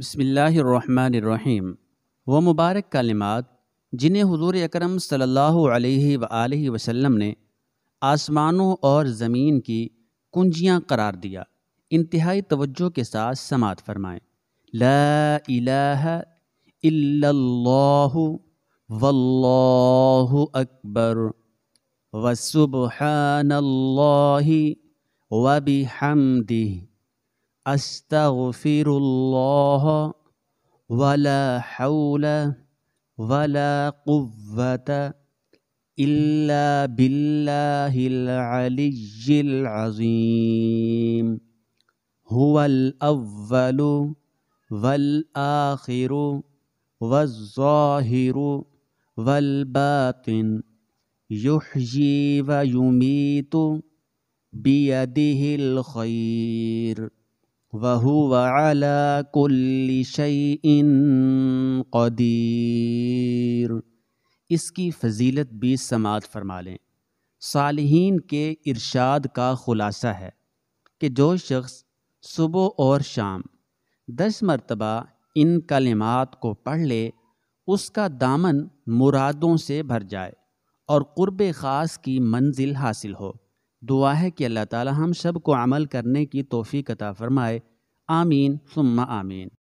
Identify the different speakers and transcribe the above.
Speaker 1: بسم اللہ الرحمن الرحیم وہ مبارک کلمات جنہیں حضور اکرم صلی اللہ علیہ و وسلم نے آسمانوں اور زمین کی کنجیاں قرار دیا انتہائی توجہ کے ساتھ سماعت فرمائیں لا الہ الا اللہ واللہ اکبر وسبحان اللہ وبحمدہ أستغفر الله ولا حول ولا قوة إلا بالله العلي العظيم هو الأول والآخر والظاهر والباطن يحيي ويميت بيده الخير وہلا کلی شعی اس کی فضیلت بھی سماعت فرما لیں صالحین کے ارشاد کا خلاصہ ہے کہ جو شخص صبح اور شام دس مرتبہ ان کلمات کو پڑھ لے اس کا دامن مرادوں سے بھر جائے اور قرب خاص کی منزل حاصل ہو دعا ہے کہ اللہ تعالی ہم سب کو عمل کرنے کی توفیق عطا فرمائے آمین ثم آمین